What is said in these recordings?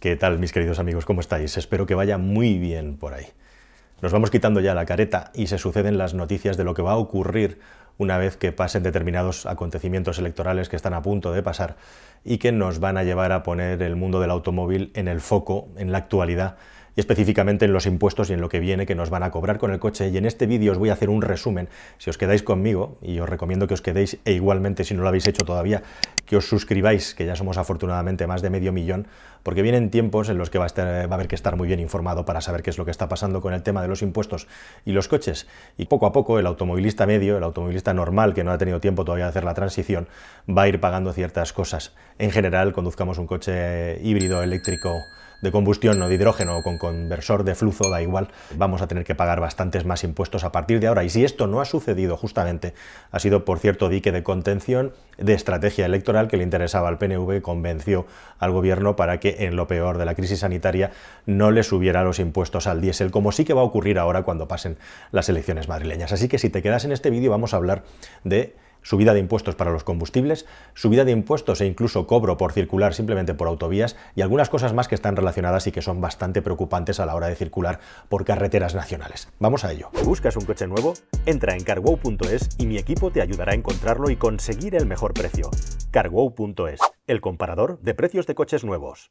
¿Qué tal, mis queridos amigos? ¿Cómo estáis? Espero que vaya muy bien por ahí. Nos vamos quitando ya la careta y se suceden las noticias de lo que va a ocurrir una vez que pasen determinados acontecimientos electorales que están a punto de pasar y que nos van a llevar a poner el mundo del automóvil en el foco, en la actualidad y específicamente en los impuestos y en lo que viene que nos van a cobrar con el coche. Y en este vídeo os voy a hacer un resumen. Si os quedáis conmigo, y os recomiendo que os quedéis, e igualmente si no lo habéis hecho todavía, que os suscribáis, que ya somos afortunadamente más de medio millón, porque vienen tiempos en los que va a, haber que estar muy bien informado para saber qué es lo que está pasando con el tema de los impuestos y los coches. Y poco a poco el automovilista medio, el automovilista normal que no ha tenido tiempo todavía de hacer la transición, va a ir pagando ciertas cosas. En general, conduzcamos un coche híbrido, eléctrico, de combustión o de hidrógeno o con conversor de flujo, da igual, vamos a tener que pagar bastantes más impuestos a partir de ahora. Y si esto no ha sucedido justamente, ha sido por cierto dique de contención de estrategia electoral que le interesaba al PNV, convenció al gobierno para que en lo peor de la crisis sanitaria no le subiera los impuestos al diésel, como sí que va a ocurrir ahora cuando pasen las elecciones madrileñas. Así que si te quedas en este vídeo vamos a hablar de subida de impuestos para los combustibles, subida de impuestos e incluso cobro por circular simplemente por autovías y algunas cosas más que están relacionadas y que son bastante preocupantes a la hora de circular por carreteras nacionales. Vamos a ello. ¿Buscas un coche nuevo? Entra en carwow.es y mi equipo te ayudará a encontrarlo y conseguir el mejor precio. carwow.es, el comparador de precios de coches nuevos.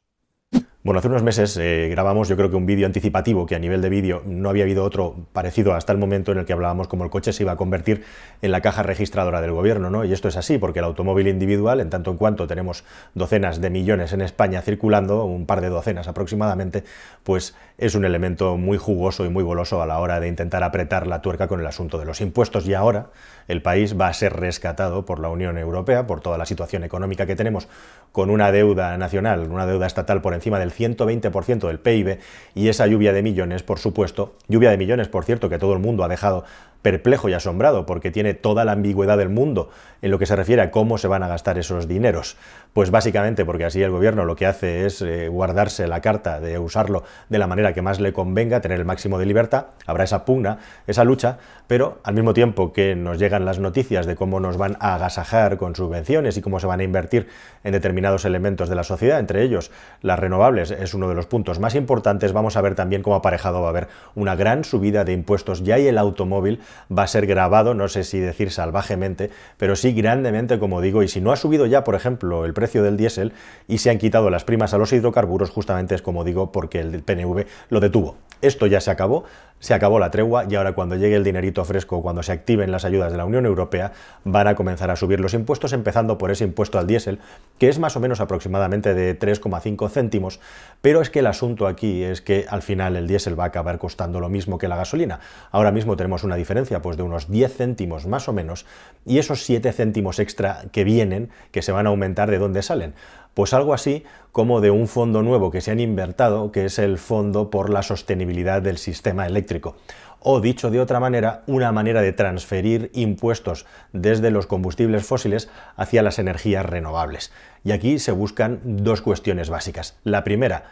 Bueno, hace unos meses eh, grabamos yo creo que un vídeo anticipativo que a nivel de vídeo no había habido otro parecido hasta el momento en el que hablábamos cómo el coche se iba a convertir en la caja registradora del gobierno, ¿no? Y esto es así porque el automóvil individual, en tanto en cuanto tenemos docenas de millones en España circulando, un par de docenas aproximadamente, pues es un elemento muy jugoso y muy goloso a la hora de intentar apretar la tuerca con el asunto de los impuestos y ahora el país va a ser rescatado por la Unión Europea por toda la situación económica que tenemos con una deuda nacional, una deuda estatal por encima del 120% del PIB y esa lluvia de millones, por supuesto, lluvia de millones, por cierto, que todo el mundo ha dejado perplejo y asombrado porque tiene toda la ambigüedad del mundo en lo que se refiere a cómo se van a gastar esos dineros. Pues básicamente porque así el gobierno lo que hace es eh, guardarse la carta de usarlo de la manera que más le convenga, tener el máximo de libertad, habrá esa pugna, esa lucha, pero al mismo tiempo que nos llegan las noticias de cómo nos van a agasajar con subvenciones y cómo se van a invertir en determinados elementos de la sociedad, entre ellos las renovables es uno de los puntos más importantes, vamos a ver también cómo aparejado va a haber una gran subida de impuestos, ya hay el automóvil, va a ser grabado, no sé si decir salvajemente, pero sí grandemente, como digo, y si no ha subido ya, por ejemplo, el precio del diésel y se han quitado las primas a los hidrocarburos, justamente es como digo, porque el PNV lo detuvo. Esto ya se acabó, se acabó la tregua y ahora cuando llegue el dinerito fresco, cuando se activen las ayudas de la Unión Europea, van a comenzar a subir los impuestos, empezando por ese impuesto al diésel, que es más o menos aproximadamente de 3,5 céntimos, pero es que el asunto aquí es que al final el diésel va a acabar costando lo mismo que la gasolina. Ahora mismo tenemos una diferencia pues de unos 10 céntimos más o menos, y esos 7 céntimos extra que vienen, que se van a aumentar, ¿de dónde salen? Pues algo así como de un fondo nuevo que se han invertido, que es el Fondo por la Sostenibilidad del Sistema Eléctrico. O dicho de otra manera, una manera de transferir impuestos desde los combustibles fósiles hacia las energías renovables. Y aquí se buscan dos cuestiones básicas. La primera,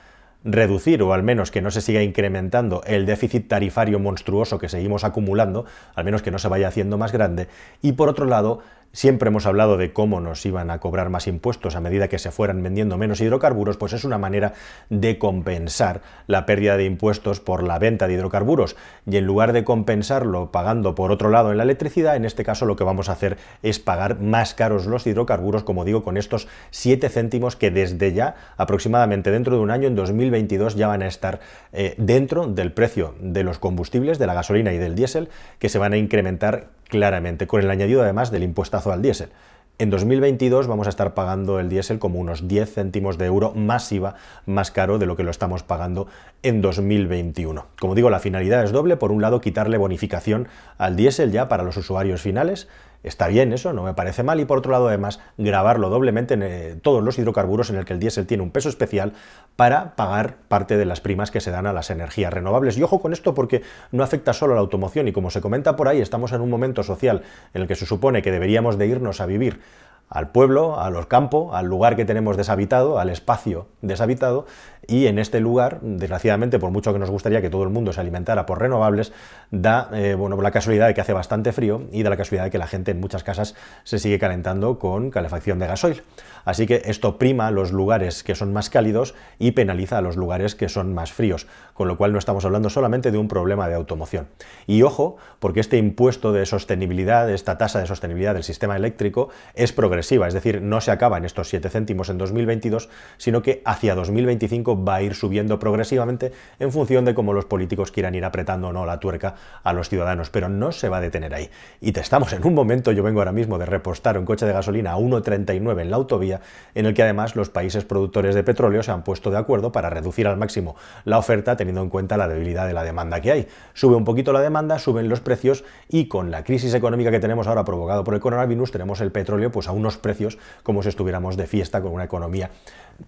reducir o al menos que no se siga incrementando el déficit tarifario monstruoso que seguimos acumulando, al menos que no se vaya haciendo más grande, y por otro lado, Siempre hemos hablado de cómo nos iban a cobrar más impuestos a medida que se fueran vendiendo menos hidrocarburos, pues es una manera de compensar la pérdida de impuestos por la venta de hidrocarburos. Y en lugar de compensarlo pagando por otro lado en la electricidad, en este caso lo que vamos a hacer es pagar más caros los hidrocarburos, como digo, con estos 7 céntimos que desde ya, aproximadamente dentro de un año, en 2022, ya van a estar eh, dentro del precio de los combustibles, de la gasolina y del diésel, que se van a incrementar claramente, con el añadido además del impuestazo al diésel. En 2022 vamos a estar pagando el diésel como unos 10 céntimos de euro más IVA, más caro de lo que lo estamos pagando en 2021. Como digo, la finalidad es doble. Por un lado, quitarle bonificación al diésel ya para los usuarios finales Está bien eso, no me parece mal. Y por otro lado, además, grabarlo doblemente en eh, todos los hidrocarburos en el que el diésel tiene un peso especial para pagar parte de las primas que se dan a las energías renovables. Y ojo con esto porque no afecta solo a la automoción y como se comenta por ahí, estamos en un momento social en el que se supone que deberíamos de irnos a vivir al pueblo, a los campos, al lugar que tenemos deshabitado, al espacio deshabitado, y en este lugar, desgraciadamente, por mucho que nos gustaría que todo el mundo se alimentara por renovables, da eh, bueno, la casualidad de que hace bastante frío y da la casualidad de que la gente en muchas casas se sigue calentando con calefacción de gasoil. Así que esto prima los lugares que son más cálidos y penaliza a los lugares que son más fríos, con lo cual no estamos hablando solamente de un problema de automoción. Y ojo, porque este impuesto de sostenibilidad, esta tasa de sostenibilidad del sistema eléctrico es progresiva, es decir, no se acaba en estos 7 céntimos en 2022, sino que hacia 2025 va a ir subiendo progresivamente en función de cómo los políticos quieran ir apretando o no la tuerca a los ciudadanos, pero no se va a detener ahí. Y te estamos en un momento, yo vengo ahora mismo de repostar un coche de gasolina a 1,39 en la autovía, en el que además los países productores de petróleo se han puesto de acuerdo para reducir al máximo la oferta teniendo en cuenta la debilidad de la demanda que hay. Sube un poquito la demanda, suben los precios y con la crisis económica que tenemos ahora provocado por el coronavirus tenemos el petróleo pues a unos precios como si estuviéramos de fiesta con una economía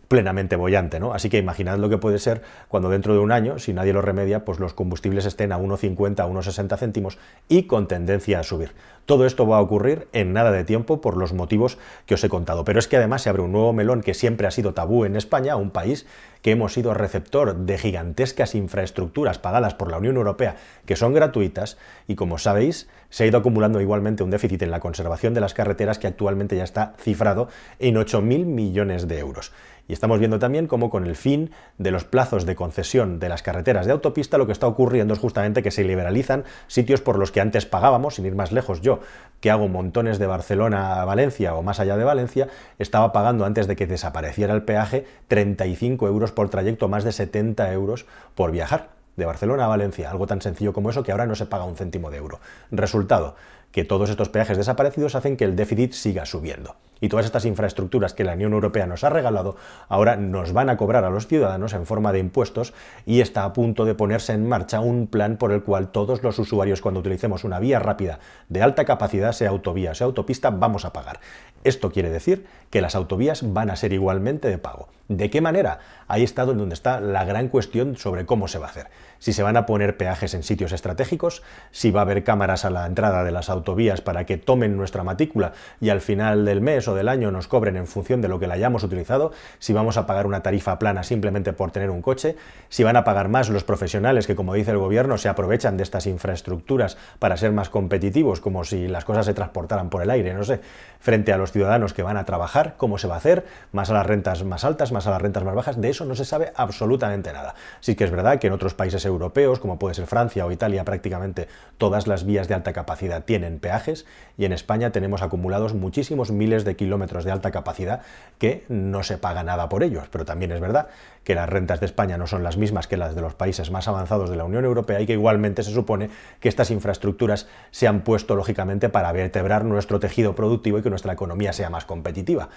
plenamente bollante, ¿no? Así que imagínate imaginad lo que puede ser cuando dentro de un año, si nadie lo remedia, pues los combustibles estén a 1,50, a 1,60 céntimos y con tendencia a subir. Todo esto va a ocurrir en nada de tiempo por los motivos que os he contado. Pero es que además se abre un nuevo melón que siempre ha sido tabú en España, un país que hemos sido receptor de gigantescas infraestructuras pagadas por la Unión Europea que son gratuitas y como sabéis se ha ido acumulando igualmente un déficit en la conservación de las carreteras que actualmente ya está cifrado en 8.000 millones de euros. Y estamos viendo también cómo con el fin de los plazos de concesión de las carreteras de autopista lo que está ocurriendo es justamente que se liberalizan sitios por los que antes pagábamos, sin ir más lejos yo, que hago montones de Barcelona a Valencia o más allá de Valencia, estaba pagando antes de que desapareciera el peaje 35 euros por trayecto, más de 70 euros por viajar de Barcelona a Valencia, algo tan sencillo como eso que ahora no se paga un céntimo de euro. Resultado, que todos estos peajes desaparecidos hacen que el déficit siga subiendo. Y todas estas infraestructuras que la Unión Europea nos ha regalado ahora nos van a cobrar a los ciudadanos en forma de impuestos y está a punto de ponerse en marcha un plan por el cual todos los usuarios cuando utilicemos una vía rápida de alta capacidad, sea autovía o sea autopista, vamos a pagar. Esto quiere decir que las autovías van a ser igualmente de pago. ¿De qué manera? Ahí está donde está la gran cuestión sobre cómo se va a hacer. Si se van a poner peajes en sitios estratégicos, si va a haber cámaras a la entrada de las autovías para que tomen nuestra matrícula y al final del mes o del año nos cobren en función de lo que la hayamos utilizado, si vamos a pagar una tarifa plana simplemente por tener un coche, si van a pagar más los profesionales que, como dice el gobierno, se aprovechan de estas infraestructuras para ser más competitivos, como si las cosas se transportaran por el aire, no sé, frente a los ciudadanos que van a trabajar, cómo se va a hacer, más a las rentas más altas, más a las rentas más bajas, de eso no se sabe absolutamente nada. Sí que es verdad que en otros países europeos, como puede ser Francia o Italia, prácticamente todas las vías de alta capacidad tienen en peajes y en España tenemos acumulados muchísimos miles de kilómetros de alta capacidad que no se paga nada por ellos. Pero también es verdad que las rentas de España no son las mismas que las de los países más avanzados de la Unión Europea y que igualmente se supone que estas infraestructuras se han puesto lógicamente para vertebrar nuestro tejido productivo y que nuestra economía sea más competitiva.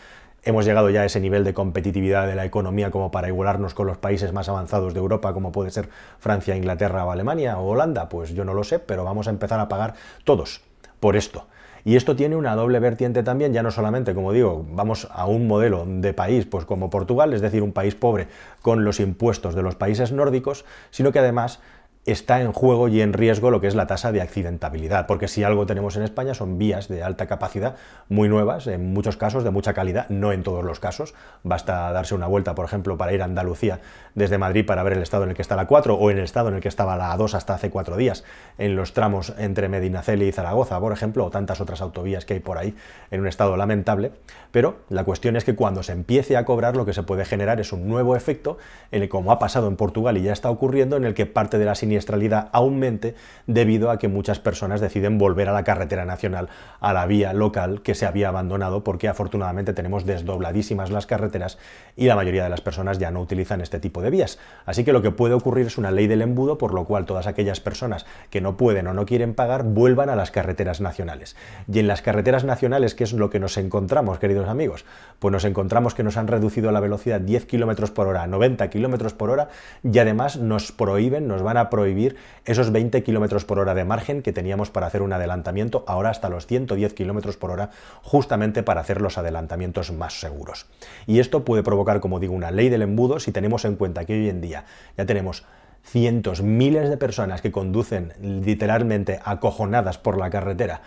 Hemos llegado ya a ese nivel de competitividad de la economía como para igualarnos con los países más avanzados de Europa, como puede ser Francia, Inglaterra o Alemania o Holanda. Pues yo no lo sé, pero vamos a empezar a pagar todos por esto. Y esto tiene una doble vertiente también, ya no solamente, como digo, vamos a un modelo de país pues como Portugal, es decir, un país pobre con los impuestos de los países nórdicos, sino que además está en juego y en riesgo lo que es la tasa de accidentabilidad, porque si algo tenemos en España son vías de alta capacidad, muy nuevas, en muchos casos de mucha calidad, no en todos los casos, basta darse una vuelta, por ejemplo, para ir a Andalucía desde Madrid para ver el estado en el que está la 4 o en el estado en el que estaba la 2 hasta hace cuatro días, en los tramos entre Medinaceli y Zaragoza, por ejemplo, o tantas otras autovías que hay por ahí en un estado lamentable, pero la cuestión es que cuando se empiece a cobrar lo que se puede generar es un nuevo efecto, el, como ha pasado en Portugal y ya está ocurriendo, en el que parte de las siniestralidad aumente debido a que muchas personas deciden volver a la carretera nacional, a la vía local que se había abandonado, porque afortunadamente tenemos desdobladísimas las carreteras y la mayoría de las personas ya no utilizan este tipo de vías. Así que lo que puede ocurrir es una ley del embudo, por lo cual todas aquellas personas que no pueden o no quieren pagar vuelvan a las carreteras nacionales. Y en las carreteras nacionales, ¿qué es lo que nos encontramos, queridos amigos? Pues nos encontramos que nos han reducido la velocidad 10 km por hora a 90 km por hora y además nos prohíben, nos van a prohibir prohibir esos 20 kilómetros por hora de margen que teníamos para hacer un adelantamiento, ahora hasta los 110 kilómetros por hora, justamente para hacer los adelantamientos más seguros. Y esto puede provocar, como digo, una ley del embudo si tenemos en cuenta que hoy en día ya tenemos cientos, miles de personas que conducen literalmente acojonadas por la carretera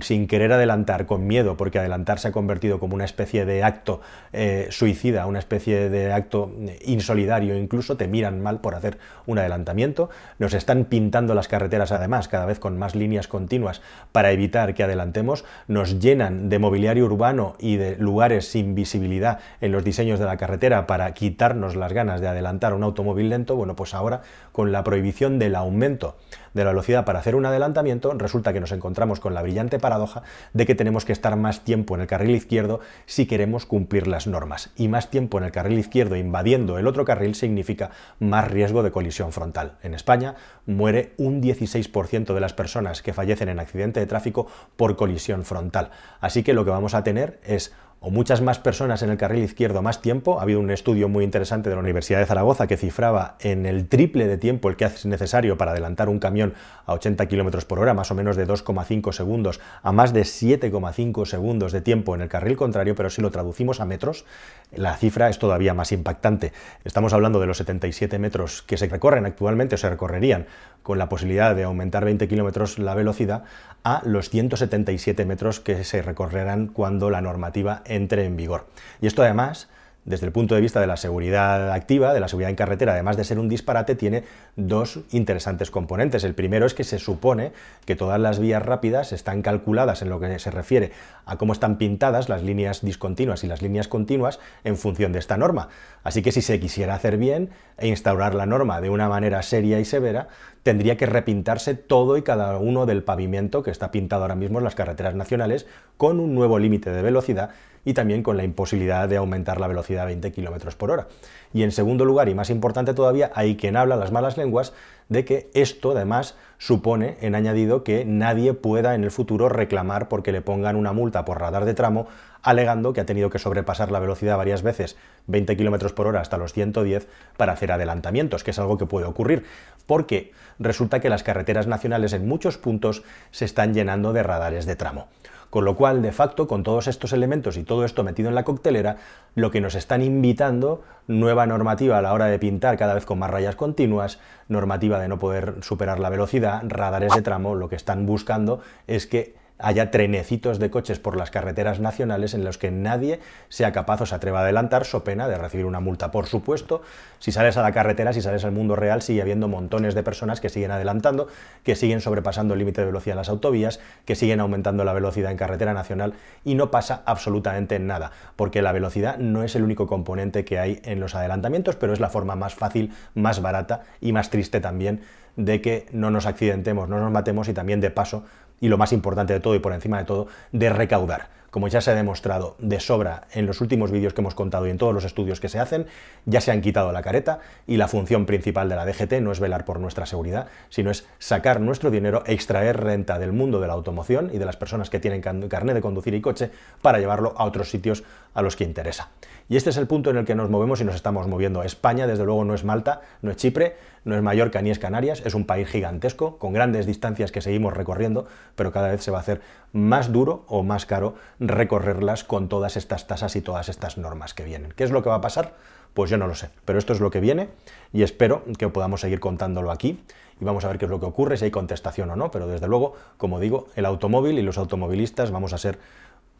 sin querer adelantar, con miedo, porque adelantar se ha convertido como una especie de acto eh, suicida, una especie de acto eh, insolidario, incluso te miran mal por hacer un adelantamiento. Nos están pintando las carreteras además, cada vez con más líneas continuas para evitar que adelantemos, nos llenan de mobiliario urbano y de lugares sin visibilidad en los diseños de la carretera para quitarnos las ganas de adelantar un automóvil lento, bueno, pues ahora con la prohibición del aumento de la velocidad para hacer un adelantamiento, resulta que nos encontramos con la brillante paradoja de que tenemos que estar más tiempo en el carril izquierdo si queremos cumplir las normas. Y más tiempo en el carril izquierdo invadiendo el otro carril significa más riesgo de colisión frontal. En España muere un 16% de las personas que fallecen en accidente de tráfico por colisión frontal. Así que lo que vamos a tener es o muchas más personas en el carril izquierdo más tiempo. Ha habido un estudio muy interesante de la Universidad de Zaragoza que cifraba en el triple de tiempo el que hace necesario para adelantar un camión a 80 km por hora, más o menos de 2,5 segundos a más de 7,5 segundos de tiempo en el carril contrario, pero si lo traducimos a metros, la cifra es todavía más impactante. Estamos hablando de los 77 metros que se recorren actualmente o se recorrerían con la posibilidad de aumentar 20 kilómetros la velocidad a los 177 metros que se recorrerán cuando la normativa entre en vigor. Y esto además desde el punto de vista de la seguridad activa, de la seguridad en carretera, además de ser un disparate, tiene dos interesantes componentes. El primero es que se supone que todas las vías rápidas están calculadas en lo que se refiere a cómo están pintadas las líneas discontinuas y las líneas continuas en función de esta norma. Así que si se quisiera hacer bien e instaurar la norma de una manera seria y severa, tendría que repintarse todo y cada uno del pavimento que está pintado ahora mismo en las carreteras nacionales con un nuevo límite de velocidad y también con la imposibilidad de aumentar la velocidad a 20 km por hora. Y en segundo lugar, y más importante todavía, hay quien habla las malas lenguas de que esto además supone, en añadido, que nadie pueda en el futuro reclamar porque le pongan una multa por radar de tramo alegando que ha tenido que sobrepasar la velocidad varias veces, 20 km por hora hasta los 110, para hacer adelantamientos, que es algo que puede ocurrir, porque resulta que las carreteras nacionales en muchos puntos se están llenando de radares de tramo. Con lo cual, de facto, con todos estos elementos y todo esto metido en la coctelera, lo que nos están invitando, nueva normativa a la hora de pintar cada vez con más rayas continuas, normativa de no poder superar la velocidad, radares de tramo, lo que están buscando es que haya trenecitos de coches por las carreteras nacionales en los que nadie sea capaz o se atreva a adelantar, so pena de recibir una multa. Por supuesto, si sales a la carretera, si sales al mundo real, sigue habiendo montones de personas que siguen adelantando, que siguen sobrepasando el límite de velocidad en las autovías, que siguen aumentando la velocidad en carretera nacional y no pasa absolutamente nada, porque la velocidad no es el único componente que hay en los adelantamientos, pero es la forma más fácil, más barata y más triste también de que no nos accidentemos, no nos matemos y también de paso y lo más importante de todo y por encima de todo, de recaudar como ya se ha demostrado de sobra en los últimos vídeos que hemos contado y en todos los estudios que se hacen, ya se han quitado la careta y la función principal de la DGT no es velar por nuestra seguridad, sino es sacar nuestro dinero, extraer renta del mundo de la automoción y de las personas que tienen carnet de conducir y coche para llevarlo a otros sitios a los que interesa. Y este es el punto en el que nos movemos y nos estamos moviendo. España, desde luego, no es Malta, no es Chipre, no es Mallorca ni es Canarias, es un país gigantesco, con grandes distancias que seguimos recorriendo, pero cada vez se va a hacer más duro o más caro recorrerlas con todas estas tasas y todas estas normas que vienen. ¿Qué es lo que va a pasar? Pues yo no lo sé, pero esto es lo que viene y espero que podamos seguir contándolo aquí y vamos a ver qué es lo que ocurre, si hay contestación o no, pero desde luego, como digo, el automóvil y los automovilistas vamos a ser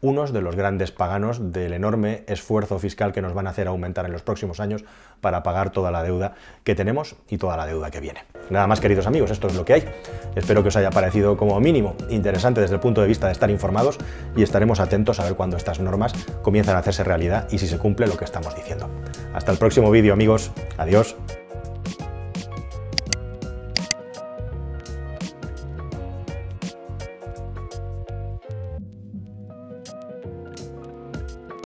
unos de los grandes paganos del enorme esfuerzo fiscal que nos van a hacer aumentar en los próximos años para pagar toda la deuda que tenemos y toda la deuda que viene. Nada más queridos amigos, esto es lo que hay. Espero que os haya parecido como mínimo interesante desde el punto de vista de estar informados y estaremos atentos a ver cuándo estas normas comienzan a hacerse realidad y si se cumple lo que estamos diciendo. Hasta el próximo vídeo amigos, adiós.